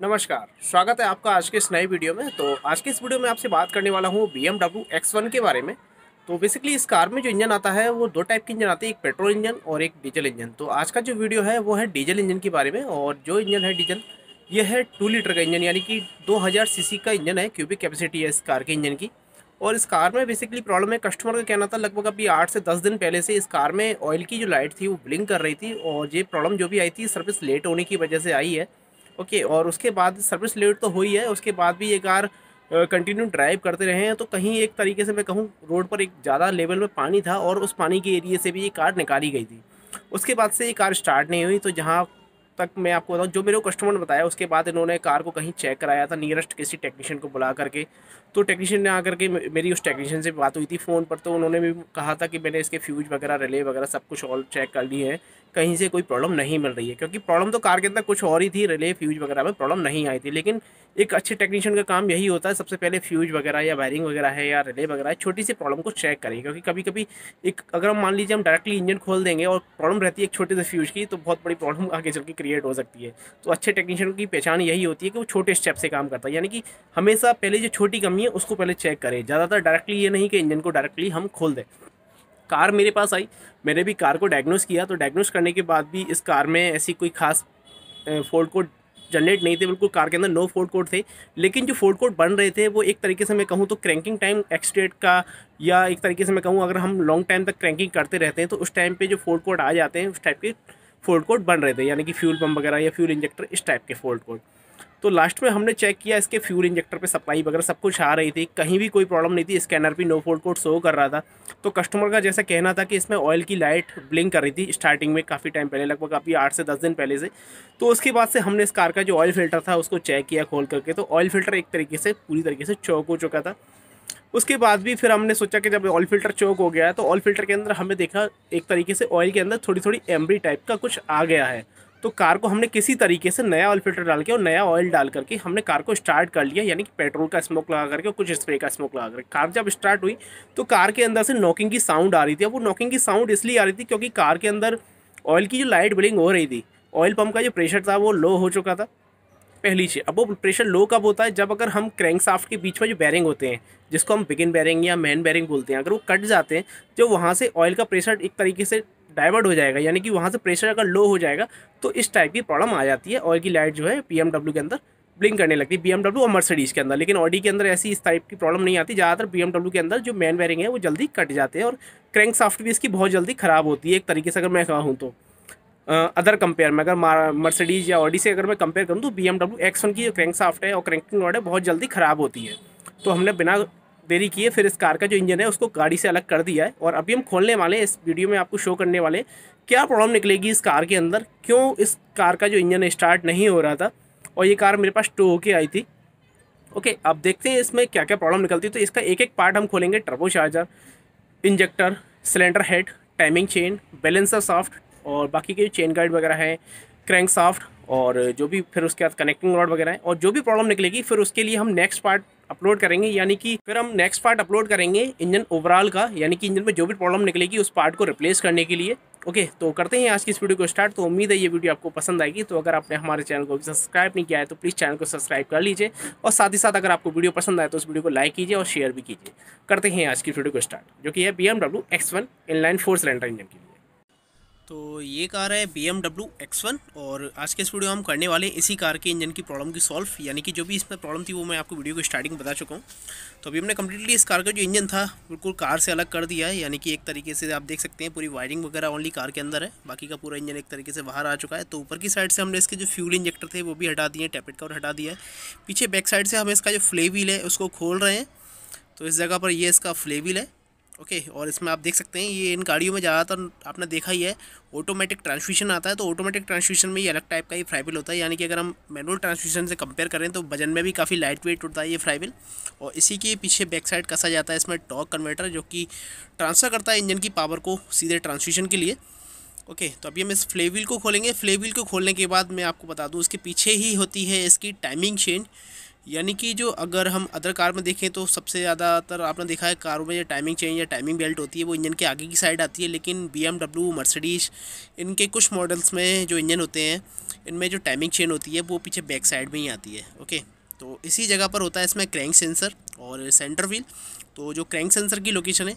नमस्कार स्वागत है आपका आज के इस नए वीडियो में तो आज के इस वीडियो में आपसे बात करने वाला हूँ बी एम के बारे में तो बेसिकली इस कार में जो इंजन आता है वो दो टाइप की इंजन आती है एक पेट्रोल इंजन और एक डीजल इंजन तो आज का जो वीडियो है वो है डीजल इंजन के बारे में और जो इंजन है डीजल ये है टू लीटर का इंजन यानी कि सी सीसी का इंजन है क्यूबिक कैपेसिटी है इस कार के इंजन की और इस कार में बेसिकली प्रॉब्लम है कस्टमर का कहना था लगभग अभी आठ से दस दिन पहले से इस कार में ऑयल की जो लाइट थी वो ब्लिंक कर रही थी और ये प्रॉब्लम जो भी आई थी सर्विस लेट होने की वजह से आई है ओके और उसके बाद सर्विस लेट तो हुई है उसके बाद भी ये कार कंटिन्यू ड्राइव करते रहे हैं तो कहीं एक तरीके से मैं कहूँ रोड पर एक ज़्यादा लेवल में पानी था और उस पानी के एरिए से भी ये कार निकाली गई थी उसके बाद से ये कार स्टार्ट नहीं हुई तो जहाँ तक मैं आपको बताऊँ जो मेरे को कस्टमर ने बताया उसके बाद इन्होंने कार को कहीं चेक कराया था नियरेस्ट किसी टेक्नीशियन को बुला करके तो टेक्नीशियन ने आकर के मेरी उस टेक्नीशियन से बात हुई थी फ़ोन पर तो उन्होंने भी कहा था कि मैंने इसके फ्यूज वगैरह रिले वगैरह सब कुछ ऑल चेक कर लिए हैं कहीं से कोई प्रॉब्लम नहीं मिल रही है क्योंकि प्रॉब्लम तो कार के अंदर कुछ और ही थी रिले फ्यूज वगैरह में प्रॉब्लम नहीं आई थी लेकिन एक अच्छे टेक्नीशियन का काम यही होता है सबसे पहले फ्यूज वगैरह या वायरिंग वगैरह है या रिले वगैरह है छोटी सी प्रॉब्लम को चेक करें क्योंकि कभी कभी एक अगर हम मान लीजिए हम डायरेक्टली इंजन खोल देंगे और प्रॉब्लम रहती है एक छोटे से फ्यूज की तो बहुत बड़ी प्रॉब्लम आगे चल के क्रिएट हो सकती है तो अच्छे टेक्नीशियन की पहचान यही होती है कि वो छोटे स्टेप से काम करता है यानी कि हमेशा पहले जो छोटी कमी है उसको पहले चेक करें ज़्यादातर डायरेक्टली ये नहीं कि इंजन को डायरेक्टली हम खोल दें कार मेरे पास आई मैंने भी कार को डायग्नोस किया तो डायग्नोस करने के बाद भी इस कार में ऐसी कोई खास फोल्ड कोड जनरेट नहीं थे बिल्कुल कार के अंदर नो फोल्ड कोड थे लेकिन जो फोल्ड कोड बन रहे थे वो एक तरीके से मैं कहूँ तो क्रैंकिंग टाइम एक्सट्रेट का या एक तरीके से मैं कहूँ अगर हम लॉन्ग टाइम तक क्रैंकिंग करते रहते हैं तो उस टाइम पर जो फोल्ड कोड आ जाते हैं उस टाइप के फोल्ड कोड बन रहे थे यानी कि फ्यूल पम्प वगैरह या फ्यूल इंजेक्टर इस टाइप के फोल्ड कोड तो लास्ट में हमने चेक किया इसके फ्यूल इंजेक्टर पे सप्लाई वगैरह सब कुछ आ रही थी कहीं भी कोई प्रॉब्लम नहीं थी स्कैनर भी नो फोल्ड कोड शो कर रहा था तो कस्टमर का जैसा कहना था कि इसमें ऑयल की लाइट ब्लिंक कर रही थी स्टार्टिंग में काफ़ी टाइम पहले लगभग अभी आठ से दस दिन पहले से तो उसके बाद से हमने इस कार का जो ऑयल फिल्टर था उसको चेक किया खोल करके तो ऑयल फिल्टर एक तरीके से पूरी तरीके से चौक हो चुका था उसके बाद भी फिर हमने सोचा कि जब ऑयल फिल्टर चौक हो गया है तो ऑयल फिल्टर के अंदर हमें देखा एक तरीके से ऑयल के अंदर थोड़ी थोड़ी एम्ब्री टाइप का कुछ आ गया है तो कार को हमने किसी तरीके से नया ऑयल फिल्टर डाल के और नया ऑयल डाल करके हमने कार को स्टार्ट कर लिया यानी कि पेट्रोल का स्मोक लगा करके और कुछ स्प्रे का स्मोक लगा करके कार जब स्टार्ट हुई तो कार के अंदर से नॉकिंग की साउंड आ रही थी अब वो नॉकिंग की साउंड इसलिए आ रही थी क्योंकि कार के अंदर ऑयल की जो लाइट बिलिंग हो रही थी ऑयल पम्प का जो प्रेशर था वो लो हो चुका था पहली चीज़ अब वो प्रेशर लो कब होता है जब अगर हम क्रैंक साफ्ट के बीच में जो बैरिंग होते हैं जिसको हम बिगिन बैरिंग या मैन बैरिंग बोलते हैं अगर वो कट जाते हैं जो तो वहाँ से ऑयल का प्रेशर एक तरीके से डाइवर्ट हो जाएगा यानी कि वहाँ से प्रेशर अगर लो हो जाएगा तो इस टाइप की प्रॉब्लम आ जाती है ऑयल की लाइट जो है पी के अंदर ब्लिंक करने लगती है बी और मर्सडीज़ के अंदर लेकिन ऑडी के अंदर ऐसी इस टाइप की प्रॉब्लम नहीं आती ज़्यादातर बी के अंदर जो मैन वेयरिंग है वो जल्दी कट जाते हैं और क्रैंक साफ्ट भी इसकी बहुत जल्दी ख़राब होती है एक तरीके से अगर मैं कहूँ तो अदर कंपेयर में अगर मर्सडीज़ या ऑडी से अगर मैं कंपेयर करूँ तो बी एम डब्ल्यू एक्स की जो क्रैंक साफ्ट है और क्रैंकिंग रॉड है बहुत जल्दी ख़राब होती है तो हमने बिना देरी की है फिर इस कार का जो इंजन है उसको गाड़ी से अलग कर दिया है और अभी हम खोलने वाले हैं इस वीडियो में आपको शो करने वाले क्या प्रॉब्लम निकलेगी इस कार के अंदर क्यों इस कार का जो इंजन स्टार्ट नहीं हो रहा था और ये कार मेरे पास टो होके आई थी ओके अब देखते हैं इसमें क्या क्या प्रॉब्लम निकलती है तो इसका एक एक पार्ट हम खोलेंगे turbo charger injector cylinder head timing chain balancer shaft और बाकी के चेन गाइड वगैरह हैं क्रैंक सॉफ्ट और जो भी फिर उसके बाद कनेक्टिंग रॉड वगैरह है और जो भी प्रॉब्लम निकलेगी फिर उसके लिए हम नेक्स्ट पार्ट अपलोड करेंगे यानी कि फिर हम नेक्स्ट पार्ट अपलोड करेंगे इंजन ओवरऑल का यानी कि इंजन में जो भी प्रॉब्लम निकलेगी उस पार्ट को रिप्लेस करने के लिए ओके तो करते हैं आज की इस वीडियो को स्टार्ट तो उम्मीद है ये वीडियो आपको पसंद आएगी तो अगर आपने हमारे चैनल को सब्सक्राइब नहीं किया है तो प्लीज़ चैनल को सब्सक्राइब कर लीजिए और साथ ही साथ अगर आपको वीडियो पसंद आए तो उस वीडियो को लाइक कीजिए और शेयर भी कीजिए करते हैं आज की वीडियो को स्टार्ट जो कि है B M W X one inline four cylinder engine के लिए तो ये कार है B M W X one और आज के इस वीडियो में हम करने वाले इसी कार के इंजन की प्रॉब्लम की सॉल्व यानी कि जो भी इसमें प्रॉब्लम थी वो मैं आपको वीडियो की स्टार्टिंग बता चुका हूँ तो अभी हमने कम्प्लीटली इस कार का जो इंजन था बिल्कुल कार से अलग कर दिया है यानी कि एक तरीके से आप देख सकते हैं पूरी वायरिंग वगैरह ओनली कार के अंदर है बाकी का पूरा इंजन एक तरीके से बाहर आ चुका है तो ऊपर की साइड से हमने इसके जो फ्यूल इंजेक्टर थे वो भी हटा दिए टैपेट कवर हटा दिया है पीछे बैक साइड से हम इसका जो फ्ले है उसको खोल रहे हैं तो इस जगह पर ये इसका फ्लेविल है ओके और इसमें आप देख सकते हैं ये इन गाड़ियों में ज़्यादातर आपने देखा ही है ऑटोमेटिक ट्रांसमिशन आता है तो ऑटोमेटिक ट्रांसमिशन में ये अलग टाइप का ही फ्राइबिल होता है यानी कि अगर हम मैनुअल ट्रांसमिशन से कंपेयर करें तो वजन में भी काफ़ी लाइट वेट होता है ये फ्राइबिल और इसी के पीछे बैक साइड कसा जाता है इसमें टॉक कन्वर्टर जो कि ट्रांसफ़र करता है इंजन की पावर को सीधे ट्रांसमिशन के लिए ओके okay, तो अभी हम इस फ्लेविल को खोलेंगे फ्लेविल को खोलने के बाद मैं आपको बता दूँ उसके पीछे ही होती है इसकी टाइमिंग चेंज यानी कि जो अगर हम अदर कार में देखें तो सबसे ज़्यादातर आपने देखा है कारों में जो टाइमिंग चेंज या टाइमिंग बेल्ट होती है वो इंजन के आगे की साइड आती है लेकिन बी एम डब्ल्यू मर्सडीज इनके कुछ मॉडल्स में जो इंजन होते हैं इनमें जो टाइमिंग चेन होती है वो पीछे बैक साइड में ही आती है ओके तो इसी जगह पर होता है इसमें क्रैंक सेंसर और सेंटर व्हील तो जो क्रैंक सेंसर की लोकेशन है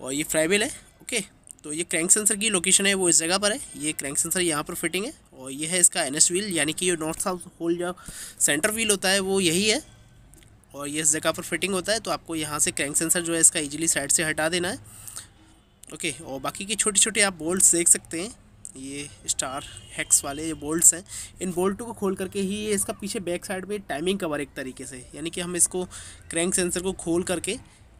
और ये फ्राईवेल है ओके तो ये क्रैंक सेंसर की लोकेशन है वो इस जगह पर है ये क्रैंक सेंसर यहाँ पर फिटिंग है और ये है इसका एन व्हील यानी कि ये नॉर्थ साउथ होल जो सेंटर व्हील होता है वो यही है और ये इस जगह पर फिटिंग होता है तो आपको यहाँ से क्रैंक सेंसर जो है इसका इजीली साइड से हटा देना है ओके और बाकी के छोटे छोटे आप बोल्ट्स देख सकते हैं ये स्टार हैक्स वाले ये बोल्ट्स हैं इन बोल्टों को खोल करके ही ये इसका पीछे बैक साइड में टाइमिंग कवर एक तरीके से यानी कि हम इसको क्रैंक सेंसर को खोल करके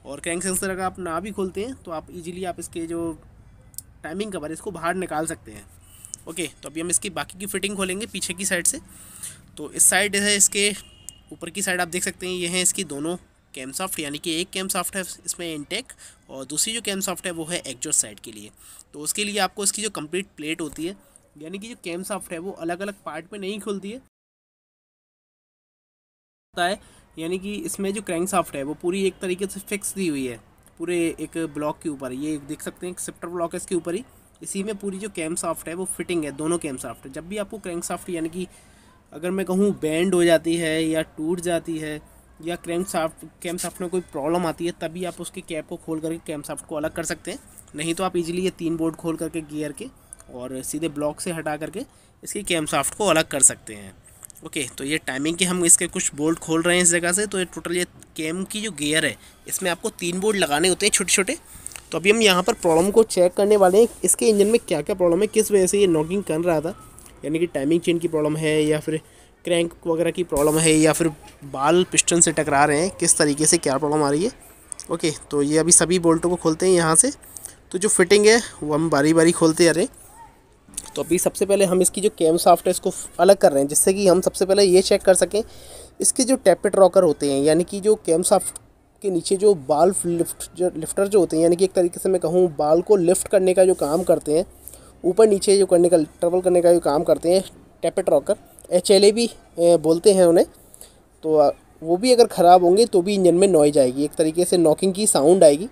और क्रैंक सेंसर अगर आप ना भी खोलते हैं तो आप इजीली आप इसके जो टाइमिंग कवर इसको बाहर निकाल सकते हैं ओके तो अभी हम इसकी बाकी की फिटिंग खोलेंगे पीछे की साइड से तो इस साइड है इसके ऊपर की साइड आप देख सकते हैं ये हैं इसकी दोनों कैम सॉफ्ट यानी कि एक कैम सॉफ्ट है इसमें इनटेक और दूसरी जो कैम सॉफ्ट है वो है एक्जो साइड के लिए तो उसके लिए आपको इसकी जो कंप्लीट प्लेट होती है यानी कि जो कैम सॉफ्ट है वो अलग अलग पार्ट में नहीं खुलती है होता है यानी कि इसमें जो क्रैंक सॉफ्ट है वो पूरी एक तरीके से फिक्स दी हुई है पूरे एक ब्लॉक के ऊपर ये देख सकते हैं एक सिप्टर ब्लॉक है इसके ऊपर ही इसी में पूरी जो कैम सॉफ्ट है वो फिटिंग है दोनों कैम साफ्ट जब भी आपको क्रैंक साफ्ट यानी कि अगर मैं कहूँ बैंड हो जाती है या टूट जाती है या क्रैंक साफ्ट कैम साफ्ट में कोई प्रॉब्लम आती है तभी आप उसके कैप को खोल करके कैम साफ्ट को अलग कर सकते हैं नहीं तो आप इजीली ये तीन बोर्ड खोल करके गियर के और सीधे ब्लॉक से हटा करके इसकी कैम साफ्ट को अलग कर सकते हैं ओके तो ये टाइमिंग के हम इसके कुछ बोल्ट खोल रहे हैं इस जगह से तो ये टोटल ये कैम की जो गियर है इसमें आपको तीन बोर्ड लगाने होते हैं छोटे छोटे तो अभी हम यहाँ पर प्रॉब्लम को चेक करने वाले हैं इसके इंजन में क्या क्या प्रॉब्लम है किस वजह से ये नॉकिंग कर रहा था यानी कि टाइमिंग चेन की प्रॉब्लम है या फिर क्रैंक वगैरह की प्रॉब्लम है या फिर बाल पिस्टन से टकरा रहे हैं किस तरीके से क्या प्रॉब्लम आ रही है ओके तो ये अभी सभी बोल्टों को खोलते हैं यहाँ से तो जो फिटिंग है वो हम बारी बारी खोलते जा रहे हैं तो अभी सबसे पहले हम इसकी जो कैम साफ्ट है इसको अलग कर रहे हैं जिससे कि हम सबसे पहले ये चेक कर सकें इसके जो टैपेट रॉकर होते हैं यानी कि जो कैम साफ्ट के नीचे जो बाल लिफ्ट जो लिफ्टर जो होते हैं यानी कि एक तरीके से मैं कहूँ बाल को लिफ्ट करने का जो काम करते हैं ऊपर नीचे जो करने का ट्रबल करने का जो काम करते हैं टेपेट रॉकर एच भी बोलते हैं उन्हें तो वो भी अगर ख़राब होंगे तो भी इंजन में नॉइज आएगी एक तरीके से नॉकिंग की साउंड आएगी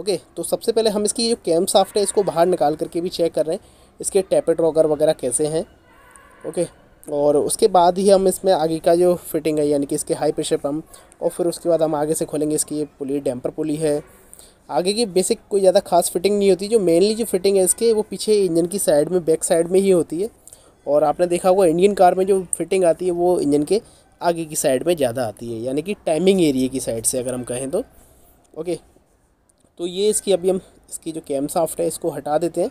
ओके तो सबसे पहले हम इसकी जो कैम साफ्ट है इसको बाहर निकाल करके भी चेक कर रहे हैं इसके टैपेट रॉकर वगैरह कैसे हैं ओके और उसके बाद ही हम इसमें आगे का जो फिटिंग है यानी कि इसके हाई प्रेशर पम्प और फिर उसके बाद हम आगे से खोलेंगे इसकी ये पुली डैम्पर पुली है आगे की बेसिक कोई ज़्यादा खास फिटिंग नहीं होती जो मेनली जो फिटिंग है इसके वो पीछे इंजन की साइड में बैक साइड में ही होती है और आपने देखा होगा इंडियन कार में जो फिटिंग आती है वो इंजन के आगे की साइड में ज़्यादा आती है यानी कि टाइमिंग एरिए की साइड से अगर हम कहें तो ओके तो ये इसकी अभी हम इसकी जो कैम साफ्ट है इसको हटा देते हैं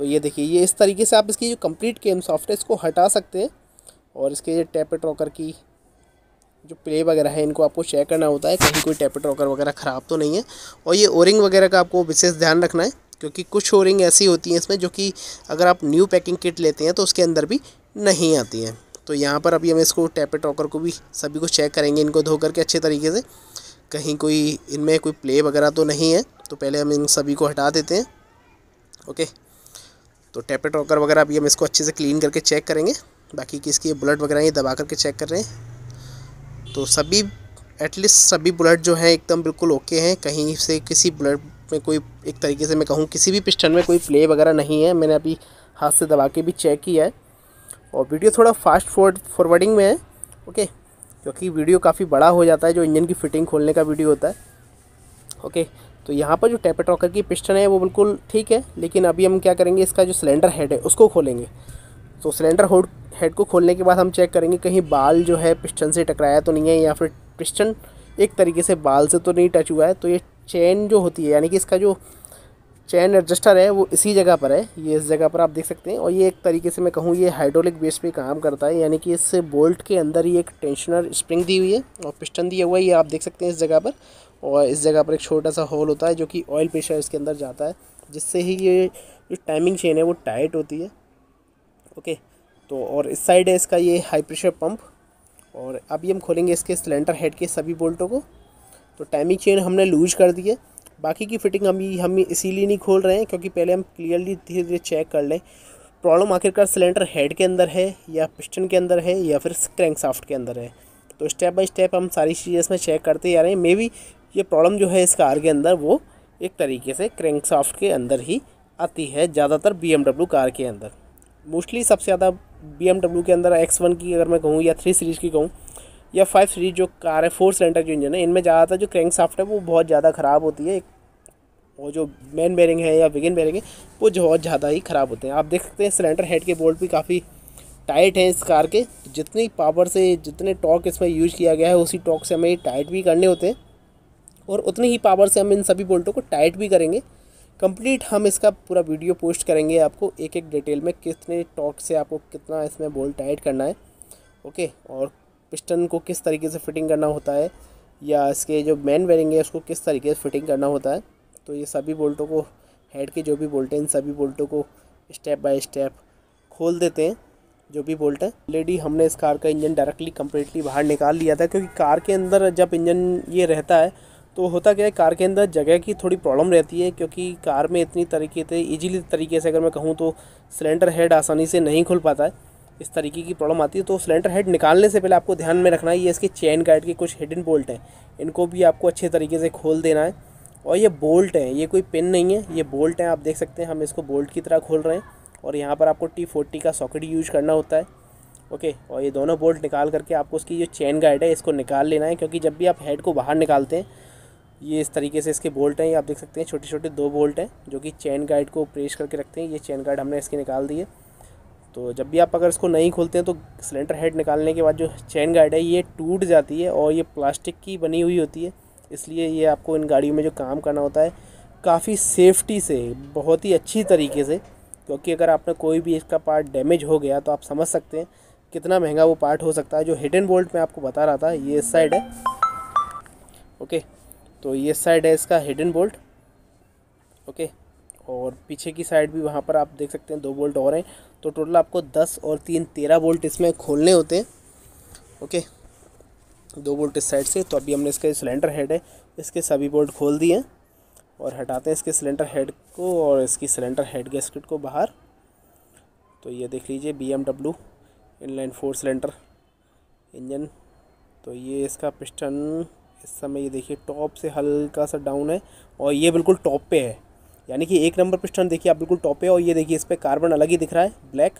तो ये देखिए ये इस तरीके से आप इसकी जो कंप्लीट गेम सॉफ्ट है इसको हटा सकते हैं और इसके ये टैप ट्रॉकर की जो प्ले वगैरह है इनको आपको चेक करना होता है कहीं कोई टैप ट्रॉकर वगैरह ख़राब तो नहीं है और ये ओरिंग वगैरह का आपको विशेष ध्यान रखना है क्योंकि कुछ ओरिंग ऐसी होती हैं इसमें जो कि अगर आप न्यू पैकिंग किट लेते हैं तो उसके अंदर भी नहीं आती हैं तो यहाँ पर अभी हम इसको टैपे ट्रॉकर को भी सभी को चेक करेंगे इनको धो करके अच्छे तरीके से कहीं कोई इनमें कोई प्ले वगैरह तो नहीं है तो पहले हम इन सभी को हटा देते हैं ओके तो टेपलेट रॉकर वगैरह अभी हम इसको अच्छे से क्लीन करके चेक करेंगे बाकी किसकी ये बुलेट वगैरह ये दबा करके चेक कर रहे हैं तो सभी एटलीस्ट सभी बुलेट जो हैं एकदम बिल्कुल ओके हैं कहीं से किसी बुलेट में कोई एक तरीके से मैं कहूँ किसी भी पिस्टन में कोई प्ले वगैरह नहीं है मैंने अभी हाथ से दबा के भी चेक किया है और वीडियो थोड़ा फास्ट फॉरवर्डिंग में है ओके क्योंकि वीडियो काफ़ी बड़ा हो जाता है जो इंजन की फ़िटिंग खोलने का वीडियो होता है ओके तो यहाँ पर जो टैपेट रॉकर की पिस्टन है वो बिल्कुल ठीक है लेकिन अभी हम क्या करेंगे इसका जो सिलेंडर हेड है उसको खोलेंगे तो सिलेंडर होड हेड को खोलने के बाद हम चेक करेंगे कहीं बाल जो है पिस्टन से टकराया तो नहीं है या फिर पिस्टन एक तरीके से बाल से तो नहीं टच हुआ है तो ये चैन जो होती है यानी कि इसका जो चैन एडजस्टर है वो इसी जगह पर है ये इस जगह पर आप देख सकते हैं और ये एक तरीके से मैं कहूँ ये हाइड्रोलिक बेस पे काम करता है यानी कि इस बोल्ट के अंदर ही एक टेंशनर स्प्रिंग दी हुई है और पिस्टन दिया हुआ है ये आप देख सकते हैं इस जगह पर और इस जगह पर एक छोटा सा होल होता है जो कि ऑयल प्रेशर इसके अंदर जाता है जिससे ही ये जो टाइमिंग चेन है वो टाइट होती है ओके तो और इस साइड है इसका ये हाई प्रेशर पंप और अभी हम खोलेंगे इसके सिलेंडर हेड के सभी बोल्टों को तो टाइमिंग चेन हमने लूज कर दी है बाकी की फिटिंग अभी हम इसीलिए नहीं खोल रहे हैं क्योंकि पहले हम क्लियरली धीरे धीरे चेक कर लें प्रॉब्लम आखिरकार सिलेंडर हेड के अंदर है या पिस्टन के अंदर है या फिर क्रैंक साफ्ट के अंदर है तो स्टेप बाय स्टेप हम सारी चीज़ें इसमें चेक करते जा रहे हैं मे बी ये प्रॉब्लम जो है इस कार के अंदर वो एक तरीके से क्रैंक साफ्ट के अंदर ही आती है ज़्यादातर बी कार के अंदर मोस्टली सबसे ज़्यादा बी के अंदर एक्स वन की अगर मैं कहूँ या थ्री सीरीज़ की कहूँ या फाइव सीरीज जो कार है फोर सिलेंडर जो इंजन है इनमें ज़्यादातर जो क्रैंक साफ्ट है वो बहुत ज़्यादा ख़राब होती है और जो मेन बेरिंग है या विगिन बेरिंग है वो बहुत ज़्यादा ही ख़राब होते हैं आप देख सकते हैं सिलेंडर हेड के बोल्ट भी काफ़ी टाइट हैं इस कार के जितनी पावर से जितने टॉक इसमें यूज किया गया है उसी टॉक से हमें टाइट भी करने होते हैं और उतने ही पावर से हम इन सभी बोल्टों को टाइट भी करेंगे कंप्लीट हम इसका पूरा वीडियो पोस्ट करेंगे आपको एक एक डिटेल में कितने टॉक से आपको कितना इसमें बोल्ट टाइट करना है ओके और पिस्टन को किस तरीके से फिटिंग करना होता है या इसके जो मैन वेरिंग है उसको किस तरीके से फिटिंग करना होता है तो ये सभी बोल्टों को हेड के जो भी बोल्ट हैं इन सभी बोल्टों को स्टेप बाय स्टेप खोल देते हैं जो भी बोल्ट है ऑलरेडी हमने इस कार का इंजन डायरेक्टली कम्प्लीटली बाहर निकाल लिया था क्योंकि कार के अंदर जब इंजन ये रहता है तो होता क्या है कार के अंदर जगह की थोड़ी प्रॉब्लम रहती है क्योंकि कार में इतनी तरीके से ईजीली तरीके से अगर मैं कहूँ तो सिलेंडर हेड आसानी से नहीं खुल पाता है इस तरीके की प्रॉब्लम आती है तो सिलेंडर हेड निकालने से पहले आपको ध्यान में रखना है ये इसके चैन गाइड के कुछ हिडन बोल्ट हैं इनको भी आपको अच्छे तरीके से खोल देना है और ये बोल्ट हैं ये कोई पिन नहीं है ये बोल्ट हैं आप देख सकते हैं हम इसको बोल्ट की तरह खोल रहे हैं और यहाँ पर आपको टी फोर्टी का सॉकेट यूज़ करना होता है ओके और ये दोनों बोल्ट निकाल करके आपको उसकी जो चैन गाइड है इसको निकाल लेना है क्योंकि जब भी आप हेड को बाहर निकालते हैं ये इस तरीके से इसके बोल्ट हैं ये आप देख सकते हैं छोटे छोटे दो बोल्ट हैं जो कि चैन गाइड को प्रेस करके रखते हैं ये चैन गाइड हमने इसके निकाल दिए तो जब भी आप अगर इसको नहीं खोलते हैं तो सिलेंडर हेड निकालने के बाद जो चैन गाइड है ये टूट जाती है और ये प्लास्टिक की बनी हुई होती है इसलिए ये आपको इन गाड़ियों में जो काम करना होता है काफ़ी सेफ्टी से बहुत ही अच्छी तरीके से क्योंकि अगर आपने कोई भी इसका पार्ट डैमेज हो गया तो आप समझ सकते हैं कितना महंगा वो पार्ट हो सकता है जो हिडन बोल्ट मैं आपको बता रहा था ये इस साइड है ओके तो ये साइड है इसका हिडन बोल्ट ओके और पीछे की साइड भी वहाँ पर आप देख सकते हैं दो बोल्ट और हैं तो टोटल आपको दस और तीन तेरह बोल्ट इसमें खोलने होते हैं ओके दो बोल्ट इस साइड से तो अभी हमने इसका सिलेंडर हेड है इसके सभी बोल्ट खोल दिए और हटाते हैं इसके सिलेंडर हेड को और इसकी सिलेंडर हेड गैसकेट को बाहर तो ये देख लीजिए बी एम इन इनलाइन फोर सिलेंडर इंजन तो ये इसका पिस्टन इस समय ये देखिए टॉप से हल्का सा डाउन है और ये बिल्कुल टॉप पे है यानी कि एक नंबर पिस्टन देखिए आप बिल्कुल टॉप पे और ये देखिए इस पर कार्बन अलग ही दिख रहा है ब्लैक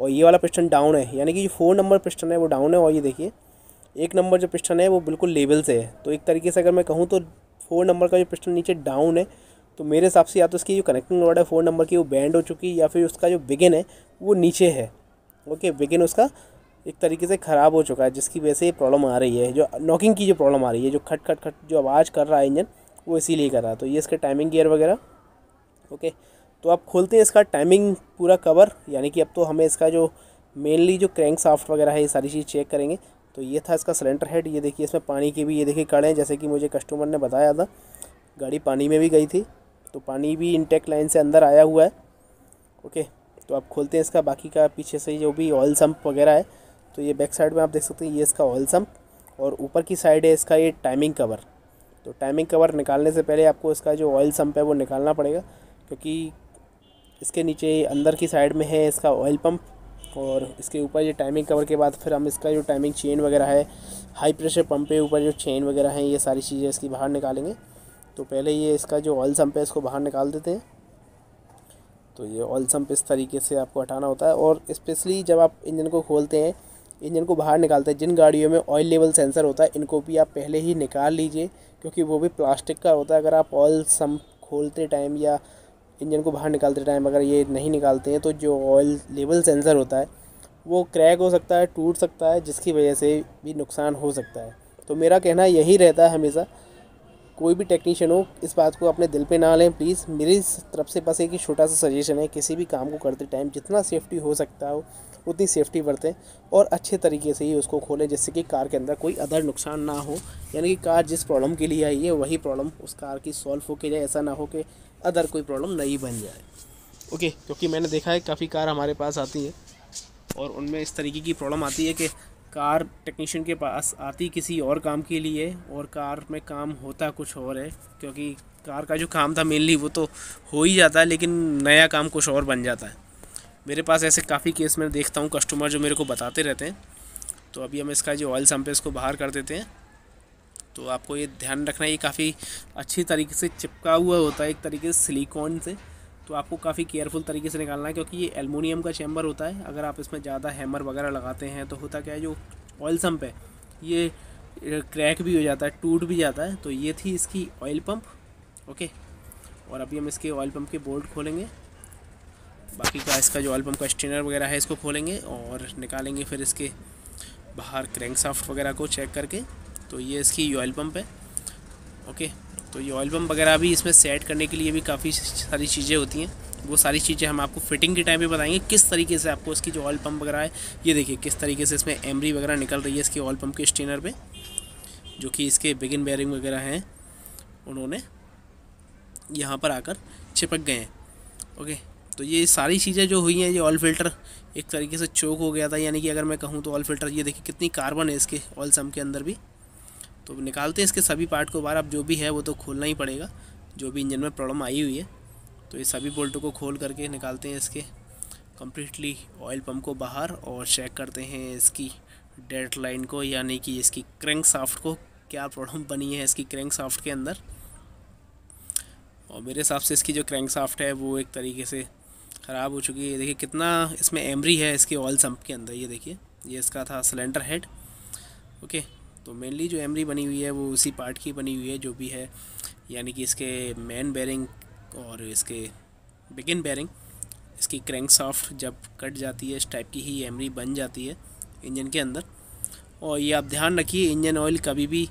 और ये वाला पिस्टन डाउन है यानी कि जो फोर नंबर पिस्टन है वो डाउन है और ये देखिए एक नंबर जो पिस्टन है वो बिल्कुल लेवल से है तो एक तरीके से अगर मैं कहूँ तो फोर नंबर का जो पिस्टन नीचे डाउन है तो मेरे हिसाब से या तो इसकी जो कनेक्टिंग रॉड है फोर नंबर की वो बैंड हो चुकी है या फिर उसका जो बिगिन है वो नीचे है ओके बिगिन उसका एक तरीके से ख़राब हो चुका है जिसकी वजह से ये प्रॉब्लम आ रही है जो नॉकिंग की जो प्रॉब्लम आ रही है जो खट खट खट जो आवाज़ कर रहा है इंजन वो इसीलिए कर रहा है तो ये इसका टाइमिंग गियर वगैरह ओके तो आप खोलते हैं इसका टाइमिंग पूरा कवर यानी कि अब तो हमें इसका जो मेनली जो क्रैंक साफ्ट वगैरह है ये सारी चीज़ चेक करेंगे तो ये था इसका सिलेंडर हेड ये देखिए इसमें पानी के भी ये देखिए कड़े हैं जैसे कि मुझे कस्टमर ने बताया था गाड़ी पानी में भी गई थी तो पानी भी इंटेक लाइन से अंदर आया हुआ है ओके तो आप खोलते हैं इसका बाकी का पीछे से जो भी ऑयल सम्प वगैरह है तो ये बैक साइड में आप देख सकते हैं ये इसका ऑयल सम और ऊपर की साइड है इसका ये टाइमिंग कवर तो टाइमिंग कवर निकालने से पहले आपको इसका जो ऑयल सम्प है वो निकालना पड़ेगा क्योंकि इसके नीचे अंदर की साइड में है इसका ऑयल पम्प और इसके ऊपर ये टाइमिंग कवर के बाद फिर हम इसका जो टाइमिंग चेन वगैरह है हाई प्रेशर पंप के ऊपर जो चेन वगैरह है ये सारी चीज़ें इसकी बाहर निकालेंगे तो पहले ये इसका जो ऑयल सम्प है इसको बाहर निकाल देते हैं तो ये ऑयल सम्प इस तरीके से आपको हटाना होता है और इस्पेशली जब आप इंजन को खोलते हैं इंजन को बाहर निकालते हैं जिन गाड़ियों में ऑयल लेवल सेंसर होता है इनको भी आप पहले ही निकाल लीजिए क्योंकि वो भी प्लास्टिक का होता है अगर आप ऑयल सम खोलते टाइम या इंजन को बाहर निकालते टाइम अगर ये नहीं निकालते हैं तो जो ऑयल लेवल सेंसर होता है वो क्रैक हो सकता है टूट सकता है जिसकी वजह से भी नुकसान हो सकता है तो मेरा कहना यही रहता है हमेशा कोई भी टेक्नीशियन हो इस बात को अपने दिल पे ना लें प्लीज़ मेरी तरफ से बस एक ही छोटा सा सजेशन है किसी भी काम को करते टाइम जितना सेफ्टी हो सकता हो उतनी सेफ्टी बरतें और अच्छे तरीके से ही उसको खोलें जिससे कि कार के अंदर कोई अदर नुकसान ना हो यानी कि कार जिस प्रॉब्लम के लिए आई है वही प्रॉब्लम उस कार की सॉल्व के जाए ऐसा ना हो कि अदर कोई प्रॉब्लम नहीं बन जाए ओके क्योंकि मैंने देखा है काफ़ी कार हमारे पास आती है और उनमें इस तरीके की प्रॉब्लम आती है कि कार टेक्नीशियन के पास आती किसी और काम के लिए और कार में काम होता कुछ और है क्योंकि कार का जो काम था मेनली वो तो हो ही जाता है लेकिन नया काम कुछ और बन जाता है मेरे पास ऐसे काफ़ी केस में देखता हूँ कस्टमर जो मेरे को बताते रहते हैं तो अभी हम इसका जो ऑयल सैम्प है इसको बाहर कर देते हैं तो आपको ये ध्यान रखना ये काफ़ी अच्छी तरीके से चिपका हुआ होता है एक तरीके से सिलीकॉन से तो आपको काफ़ी केयरफुल तरीके से निकालना है क्योंकि ये एलमोनियम का चैम्बर होता है अगर आप इसमें ज़्यादा हैमर वगैरह लगाते हैं तो होता क्या है जो ऑयल सम्प है ये क्रैक भी हो जाता है टूट भी जाता है तो ये थी इसकी ऑयल पम्प ओके और अभी हम इसके ऑयल पम्प के बोल्ट खोलेंगे बाकी का इसका जो एल्बम का स्टेनर वगैरह है इसको खोलेंगे और निकालेंगे फिर इसके बाहर क्रैंक साफ्ट वगैरह को चेक करके तो ये इसकी ऑयल पम्प है ओके तो ये ऑयल पम्प वगैरह भी इसमें सेट करने के लिए भी काफ़ी सारी चीज़ें होती हैं वो सारी चीज़ें हम आपको फिटिंग के टाइम पे बताएंगे किस तरीके से आपको इसकी जो ऑयल पम्प वगैरह है ये देखिए किस तरीके से इसमें एमरी वगैरह निकल रही है इसके ऑयल पम्प के स्टेनर पे जो कि इसके बिगिन बेयरिंग वगैरह हैं उन्होंने यहाँ पर आकर चिपक गए हैं ओके तो ये सारी चीज़ें जो हुई हैं ये ऑयल फिल्टर एक तरीके से चोक हो गया था यानी कि अगर मैं कहूँ तो ऑयल फिल्टर ये देखिए कितनी कार्बन है इसके ऑयल सम के अंदर भी तो निकालते हैं इसके सभी पार्ट को बाहर अब जो भी है वो तो खोलना ही पड़ेगा जो भी इंजन में प्रॉब्लम आई हुई है तो ये सभी बोल्टों को खोल करके निकालते हैं इसके कम्प्लीटली ऑयल पम्प को बाहर और चेक करते हैं इसकी डेड लाइन को यानी कि इसकी क्रैंक साफ्ट को क्या प्रॉब्लम बनी है इसकी क्रैंक साफ्ट के अंदर और मेरे हिसाब से इसकी जो क्रैंक साफ्ट है वो एक तरीके से ख़राब हो चुकी है देखिए कितना इसमें एमरी है इसके ऑयल सम्प के अंदर ये देखिए ये इसका था सिलेंडर हेड ओके तो मेनली जो एमरी बनी हुई है वो उसी पार्ट की बनी हुई है जो भी है यानी कि इसके मेन बेरिंग और इसके बिगिन बेरिंग इसकी क्रैंक सॉफ्ट जब कट जाती है इस टाइप की ही एमरी बन जाती है इंजन के अंदर और ये आप ध्यान रखिए इंजन ऑयल कभी भी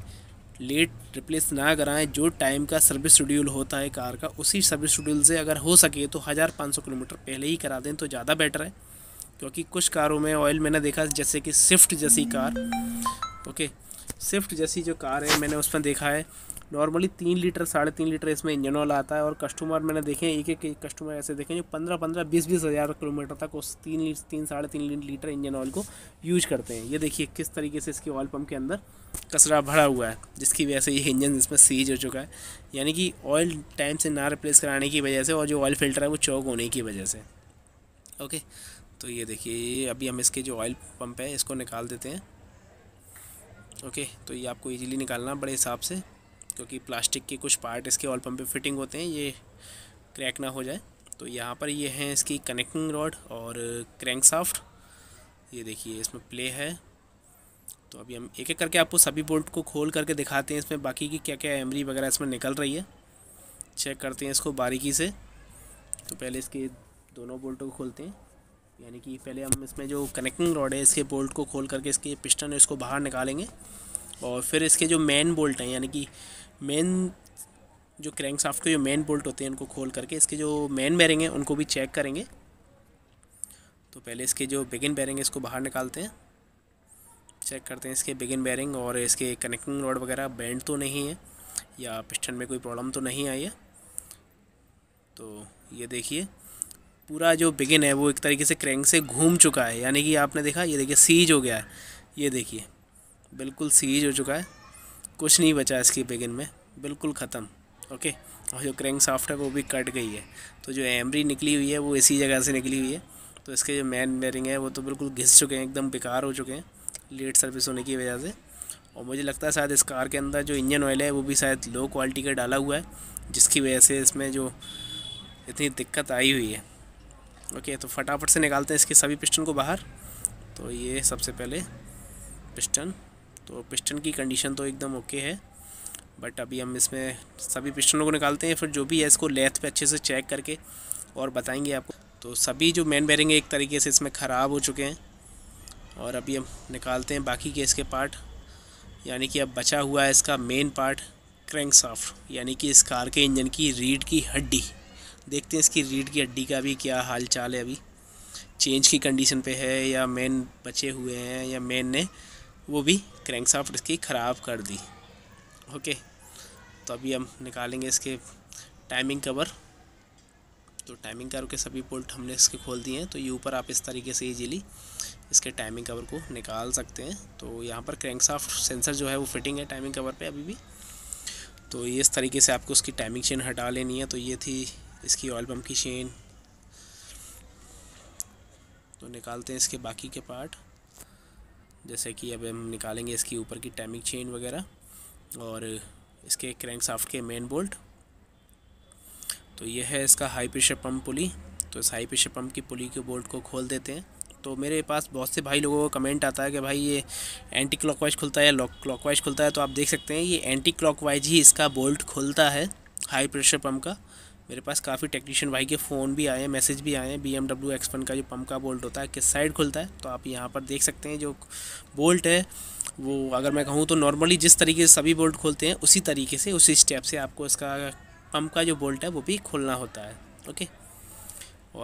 लेट रिप्लेस ना कराएं जो टाइम का सर्विस शेड्यूल होता है कार का उसी सर्विस शेड्यूल से अगर हो सके तो हज़ार पाँच सौ किलोमीटर पहले ही करा दें तो ज़्यादा बेटर है क्योंकि कुछ कारों में ऑयल मैंने देखा जैसे कि स्विफ्ट जैसी कार ओके स्विफ्ट जैसी जो कार है मैंने उसमें देखा है नॉर्मली तीन लीटर साढ़े तीन लीटर इसमें इंजन ऑयल आता है और कस्टमर मैंने देखे एक एक कस्टमर ऐसे देखे जो पंद्रह पंद्रह बीस बीस हज़ार किलोमीटर तक उस तीन तीन साढ़े तीन लीटर इंजन ऑयल को यूज करते हैं ये देखिए किस तरीके से इसके ऑयल पम्प के अंदर कचरा भरा हुआ है जिसकी वजह से ये इंजन इसमें सीज हो चुका है यानी कि ऑयल टाइम से ना रिप्लेस कराने की वजह से और जो ऑयल फिल्टर है वो चौक होने की वजह से ओके तो ये देखिए ये अभी हम इसके जो ऑयल पम्प है इसको निकाल देते हैं ओके तो ये आपको इजीली निकालना बड़े हिसाब से क्योंकि प्लास्टिक के कुछ पार्ट इसके ऑल पम्प पर फिटिंग होते हैं ये क्रैक ना हो जाए तो यहाँ पर ये हैं इसकी कनेक्टिंग रॉड और क्रैंक साफ्ट ये देखिए इसमें प्ले है तो अभी हम एक एक करके आपको सभी बोल्ट को खोल करके दिखाते हैं इसमें बाकी की क्या क्या एमरी वगैरह इसमें निकल रही है चेक करते हैं इसको बारीकी से तो पहले इसके दोनों बोल्टों को खोलते हैं यानी कि पहले हम इसमें जो कनेक्टिंग रॉड है इसके बोल्ट को खोल करके इसके पिस्टन है इसको बाहर निकालेंगे और फिर इसके जो मेन बोल्ट हैं यानी कि मेन जो क्रैंक साफ्ट के जो मेन बोल्ट होते हैं उनको खोल करके इसके जो मेन बैरिंग है उनको भी चेक करेंगे तो पहले इसके जो बिगिन बैरिंग है इसको बाहर निकालते हैं चेक करते हैं इसके बिगिन बैरिंग और इसके कनेक्टिंग रॉड वगैरह बैंड तो नहीं है या पिस्टन में कोई प्रॉब्लम तो नहीं आई है तो ये देखिए पूरा जो बिगिन है वो एक तरीके से क्रैंक से घूम चुका है यानी कि आपने देखा ये देखिए सीज हो गया है ये देखिए बिल्कुल सीज हो चुका है कुछ नहीं बचा इसकी बेगिन में बिल्कुल ख़त्म ओके और जो क्रैंक साफ्ट है वो भी कट गई है तो जो एमरी निकली हुई है वो इसी जगह से निकली हुई है तो इसके जो मैन बेरिंग है वो तो बिल्कुल घिस चुके हैं एकदम बेकार हो चुके हैं लेट सर्विस होने की वजह से और मुझे लगता है शायद इस कार के अंदर जो इंजन ऑयल है वो भी शायद लो क्वालिटी का डाला हुआ है जिसकी वजह से इसमें जो इतनी दिक्कत आई हुई है ओके तो फटाफट से निकालते हैं इसके सभी पिस्टन को बाहर तो ये सबसे पहले पिस्टन तो पिस्टन की कंडीशन तो एकदम ओके है बट अभी हम इसमें सभी पिस्टनों को निकालते हैं फिर जो भी है इसको लेथ पे अच्छे से चेक करके और बताएंगे आपको तो सभी जो मेन बैरिंग है एक तरीके से इसमें ख़राब हो चुके हैं और अभी हम निकालते हैं बाकी के इसके पार्ट यानी कि अब बचा हुआ है इसका मेन पार्ट क्रैंक साफ्ट यानी कि इस कार के इंजन की रीढ़ की हड्डी देखते हैं इसकी रीढ़ की हड्डी का भी क्या हाल चाल है अभी चेंज की कंडीशन पर है या मेन बचे हुए हैं या मेन ने वो भी क्रैंकसाफ्ट इसकी ख़राब कर दी ओके तो अभी हम निकालेंगे इसके टाइमिंग कवर तो टाइमिंग कवर के सभी बोल्ट हमने इसके खोल दिए हैं तो ये ऊपर आप इस तरीके से इजीली इसके टाइमिंग कवर को निकाल सकते हैं तो यहाँ पर क्रैंकसाफ्ट सेंसर जो है वो फिटिंग है टाइमिंग कवर पर अभी भी तो ये इस तरीके से आपको उसकी टाइमिंग चेन हटा लेनी है तो ये थी इसकी ऑयल पम्प की चेन तो निकालते हैं इसके बाकी के पार्ट जैसे कि अब हम निकालेंगे इसकी ऊपर की टाइमिंग चेन वगैरह और इसके क्रैंक साफ्ट के मेन बोल्ट तो यह है इसका हाई प्रेशर पम्प पुली तो इस हाई प्रेशर पम्प की पुली के बोल्ट को खोल देते हैं तो मेरे पास बहुत से भाई लोगों का कमेंट आता है कि भाई ये एंटी क्लॉकवाइज खुलता है या क्लॉकवाइज खुलता है तो आप देख सकते हैं ये एंटी क्लॉकवाइज ही इसका बोल्ट खुलता है हाई प्रेशर पम्प का मेरे पास काफ़ी टेक्नीशियन भाई के फ़ोन भी आए हैं मैसेज भी आए हैं B M W X one का जो पम्प का बोल्ट होता है किस साइड खुलता है तो आप यहाँ पर देख सकते हैं जो बोल्ट है वो अगर मैं कहूँ तो नॉर्मली जिस तरीके से सभी बोल्ट खोलते हैं उसी तरीके से उसी स्टेप से आपको इसका पम्प का जो बोल्ट है वो भी खोलना होता है ओके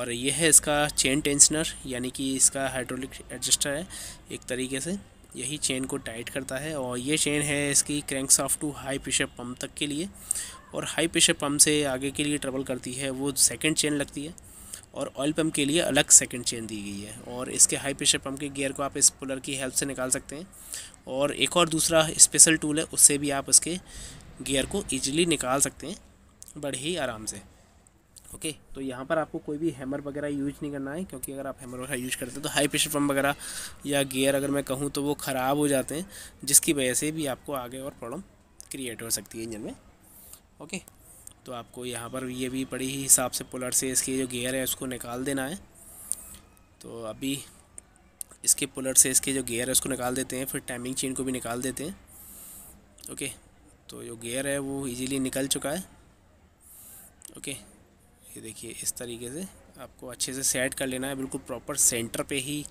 और ये है इसका चेन टेंसनर यानी कि इसका हाइड्रोलिक एडजस्टर है एक तरीके से यही चेन को टाइट करता है और ये चेन है इसकी crank shaft to high pressure pump तक के लिए और हाई प्रेशर पम्प से आगे के लिए ट्रबल करती है वो सेकेंड चेन लगती है और ऑयल पम्प के लिए अलग सेकेंड चेन दी गई है और इसके हाई प्रेशर पम्प के गियर को आप इस पुलर की हेल्प से निकाल सकते हैं और एक और दूसरा स्पेशल टूल है उससे भी आप उसके गियर को ईजिली निकाल सकते हैं बड़े ही आराम से ओके okay, तो यहाँ पर आपको कोई भी हैमर वगैरह यूज नहीं करना है क्योंकि अगर आप हैमर वगैरह यूज करते हैं तो हाई प्रेशर पम्प वगैरह या गियर अगर मैं कहूँ तो वो ख़राब हो जाते हैं जिसकी वजह से भी आपको आगे और प्रॉब्लम क्रिएट हो सकती है इंजन में ओके तो आपको यहाँ पर ये भी बड़ी ही हिसाब से पुलर से इसके जो गेयर है उसको निकाल देना है तो अभी इसके पुलर से इसके जो गेयर है उसको निकाल देते हैं फिर टाइमिंग चेन को भी निकाल देते हैं ओके तो जो गेयर है वो इजीली निकल चुका है ओके ये देखिए इस तरीके से आपको अच्छे से सेट कर लेना है बिल्कुल प्रॉपर सेंटर पे ही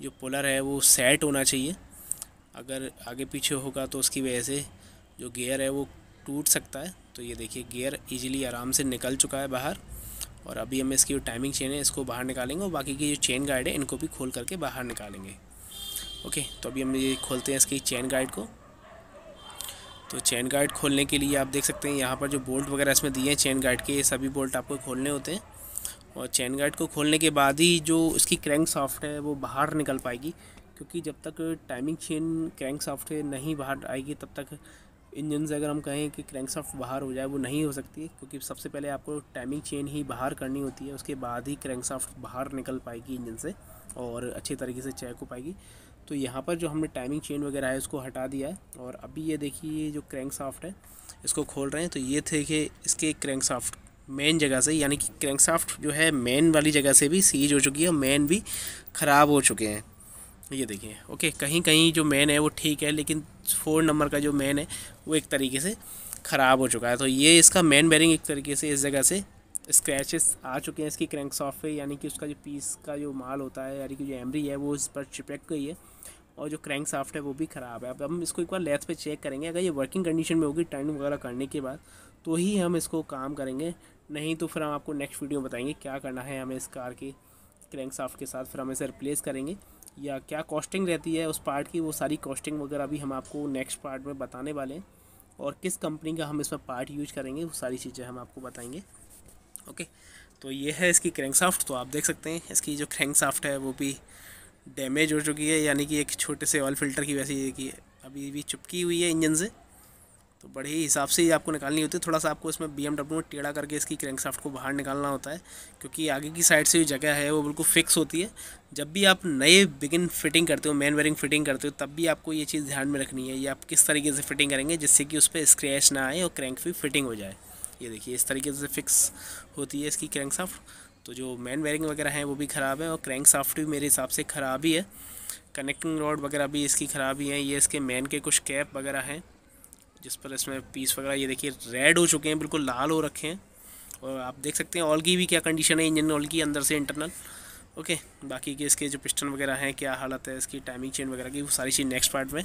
जो पुलर है वो सेट होना चाहिए अगर आगे पीछे होगा तो उसकी वजह से जो गेयर है वो टूट सकता है तो ये देखिए गियर इजीली आराम से निकल चुका है बाहर और अभी हमें इसकी जो टाइमिंग चेन है इसको बाहर निकालेंगे और बाकी की जो चेन गाइड है इनको भी खोल करके बाहर निकालेंगे ओके तो अभी हम ये खोलते हैं इसकी चेन गाइड को तो चेन गाइड खोलने के लिए आप देख सकते हैं यहाँ पर जो बोल्ट वगैरह इसमें दिए हैं चैन गाइड के ये सभी बोल्ट आपको खोलने होते हैं और चैन गाइड को खोलने के बाद ही जो इसकी क्रैंक सॉफ्ट है वो बाहर निकल पाएगी क्योंकि जब तक टाइमिंग चेन क्रैंक सॉफ्ट नहीं बाहर आएगी तब तक इंजन से अगर हम कहें कि क्रैंक क्रैंकशाफ्ट बाहर हो जाए वो नहीं हो सकती क्योंकि सबसे पहले आपको टाइमिंग चेन ही बाहर करनी होती है उसके बाद ही क्रैंकशाफ्ट बाहर निकल पाएगी इंजन से और अच्छे तरीके से चेक हो पाएगी तो यहाँ पर जो हमने टाइमिंग चेन वगैरह है उसको हटा दिया है और अभी ये देखिए ये जो क्रैंक साफ्ट है इसको खोल रहे हैं तो ये थे कि इसके क्रैंक साफ्ट मेन जगह से यानी कि क्रैंक साफ्ट जो है मेन वाली जगह से भी सीज हो चुकी है मेन भी ख़राब हो चुके हैं ये देखिए ओके कहीं कहीं जो मेन है वो ठीक है लेकिन फोर नंबर का जो मेन है वो एक तरीके से ख़राब हो चुका है तो ये इसका मेन बैरिंग एक तरीके से इस जगह से स्क्रैचेस आ चुके हैं इसकी क्रैंक सॉफ्ट पे यानी कि उसका जो पीस का जो माल होता है यानी कि जो एमरी है वो इस पर चिपक गई है और जो क्रैंक साफ्ट है वो भी ख़राब है अब हम इसको एक बार लेथ पे चेक करेंगे अगर ये वर्किंग कंडीशन में होगी टर्न वगैरह करने के बाद तो ही हम इसको काम करेंगे नहीं तो फिर हम आपको नेक्स्ट वीडियो बताएंगे क्या करना है हमें इस कार की क्रैंक साफ्ट के साथ फिर हम इसे रिप्लेस करेंगे या क्या कॉस्टिंग रहती है उस पार्ट की वो सारी कॉस्टिंग वगैरह भी हम आपको नेक्स्ट पार्ट में बताने वाले हैं और किस कंपनी का हम इसमें पार्ट यूज करेंगे वो सारी चीज़ें हम आपको बताएंगे ओके तो ये है इसकी क्रैंकसाफ्ट तो आप देख सकते हैं इसकी जो क्रैंकसाफ्ट है वो भी डैमेज हो चुकी है यानी कि एक छोटे से ऑयल फिल्टर की वैसी कि अभी भी चुपकी हुई है इंजन से तो बड़े ही हिसाब से ही आपको निकालनी होती है थोड़ा सा आपको इसमें बी में टेढ़ा करके इसकी क्रैंक साफ्ट को बाहर निकालना होता है क्योंकि आगे की साइड से जो जगह है वो बिल्कुल फिक्स होती है जब भी आप नए बिगिन फिटिंग करते हो मैन वेरिंग फिटिंग करते हो तब भी आपको ये चीज़ ध्यान में रखनी है ये आप किस तरीके से फिटिंग करेंगे जिससे कि उस पर स्क्रैच ना आए और क्रैंक भी फिटिंग हो जाए ये देखिए इस तरीके से फिक्स होती है इसकी साफ्ट तो जो मैन वेयरिंग वगैरह हैं वो भी ख़राब है और क्रैंक साफ्ट भी मेरे हिसाब से ख़राब ही है कनेक्टिंग रॉड वगैरह भी इसकी ख़राब ही है ये इसके मैन के कुछ कैप वगैरह हैं जिस पर इसमें पीस वगैरह ये देखिए रेड हो चुके हैं बिल्कुल लाल हो रखे हैं और आप देख सकते हैं ऑल की भी क्या कंडीशन है इंजन ऑल की अंदर से इंटरनल ओके बाकी के इसके जो पिस्टन वगैरह हैं क्या हालत है इसकी टाइमिंग चेन वगैरह की वो सारी चीज़ नेक्स्ट पार्ट में